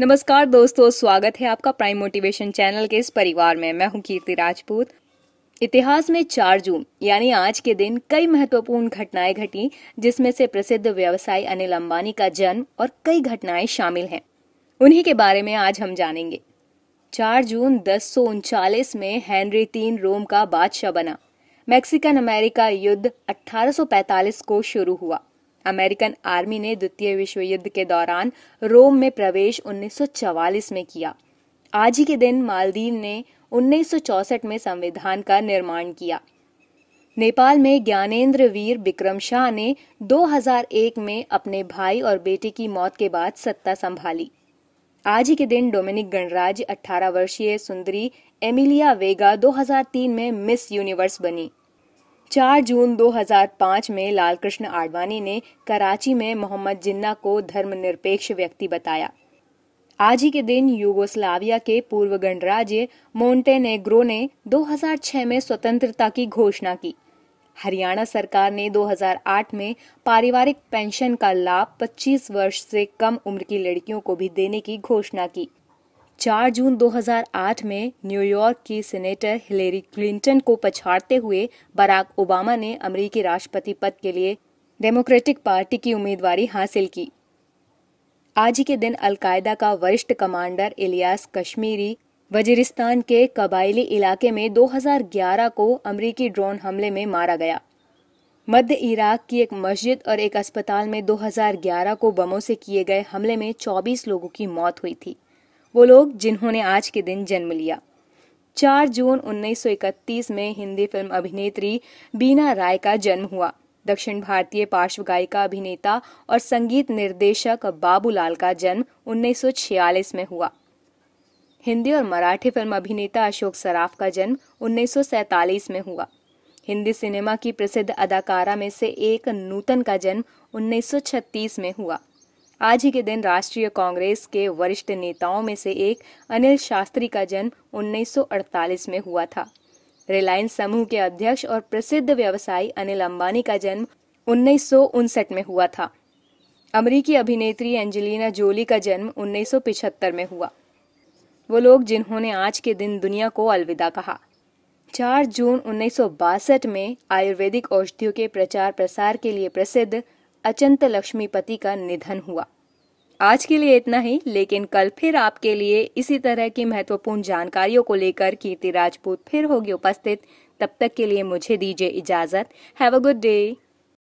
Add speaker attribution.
Speaker 1: नमस्कार दोस्तों स्वागत है आपका प्राइम मोटिवेशन चैनल के इस परिवार में मैं हूं कीर्ति राजपूत इतिहास में चार जून यानी आज के दिन कई महत्वपूर्ण घटनाएं घटी जिसमें से प्रसिद्ध व्यवसायी अनिल अंबानी का जन्म और कई घटनाएं शामिल हैं उन्हीं के बारे में आज हम जानेंगे चार जून दस में हेनरी तीन रोम का बादशाह बना मैक्सिकन अमेरिका युद्ध 1845 को शुरू हुआ अमेरिकन आर्मी ने द्वितीय विश्व युद्ध के दौरान रोम में प्रवेश 1944 में किया आज ही के दिन मालदीव ने 1964 में संविधान का निर्माण किया नेपाल में ज्ञानेंद्र वीर बिक्रम शाह ने 2001 में अपने भाई और बेटे की मौत के बाद सत्ता संभाली आज ही के दिन डोमिनिक गणराज 18 वर्षीय सुंदरी एमिलिया वेगा 2003 में मिस यूनिवर्स बनी चार जून 2005 में लालकृष्ण आडवाणी ने कराची में मोहम्मद जिन्ना को धर्मनिरपेक्ष व्यक्ति बताया आज ही के दिन यूगोस्लाविया के पूर्व गणराज्य मोन्टेनेग्रो ने 2006 में स्वतंत्रता की घोषणा की हरियाणा सरकार ने 2008 में पारिवारिक पेंशन का लाभ 25 वर्ष से कम उम्र की लड़कियों को भी देने की घोषणा की चार जून 2008 में न्यूयॉर्क की सीनेटर हिलेरी क्लिंटन को पछाड़ते हुए बराक ओबामा ने अमेरिकी राष्ट्रपति पद के लिए डेमोक्रेटिक पार्टी की उम्मीदवारी हासिल की आज के दिन अलकायदा का वरिष्ठ कमांडर इलियास कश्मीरी वजीरिस्तान के कबायली इलाके में 2011 को अमरीकी ड्रोन हमले में मारा गया मध्य इराक की एक मस्जिद और एक अस्पताल में 2011 को बमों से किए गए हमले में 24 लोगों की मौत हुई थी वो लोग जिन्होंने आज के दिन जन्म लिया 4 जून 1931 में हिंदी फिल्म अभिनेत्री बीना राय का जन्म हुआ दक्षिण भारतीय पार्श्व गायिका अभिनेता और संगीत निर्देशक बाबूलाल का जन्म 1946 में हुआ हिंदी और मराठी फिल्म अभिनेता अशोक सराफ का जन्म 1947 में हुआ हिंदी सिनेमा की प्रसिद्ध अदाकारा में से एक नूतन का जन्म 1936 में हुआ आज ही के दिन राष्ट्रीय कांग्रेस के वरिष्ठ नेताओं में से एक अनिल शास्त्री का जन्म 1948 में हुआ था रिलायंस समूह के अध्यक्ष और प्रसिद्ध व्यवसायी अनिल अंबानी का जन्म उन्नीस में हुआ था अमरीकी अभिनेत्री एंजेलिना जोली का जन्म उन्नीस में हुआ वो लोग जिन्होंने आज के दिन दुनिया को अलविदा कहा 4 जून उन्नीस में आयुर्वेदिक औषधियों के प्रचार प्रसार के लिए प्रसिद्ध अचंत लक्ष्मीपति का निधन हुआ आज के लिए इतना ही लेकिन कल फिर आपके लिए इसी तरह की महत्वपूर्ण जानकारियों को लेकर कीर्ति राजपूत फिर होगी उपस्थित तब तक के लिए मुझे दीजिए इजाजत हैव अ गुड डे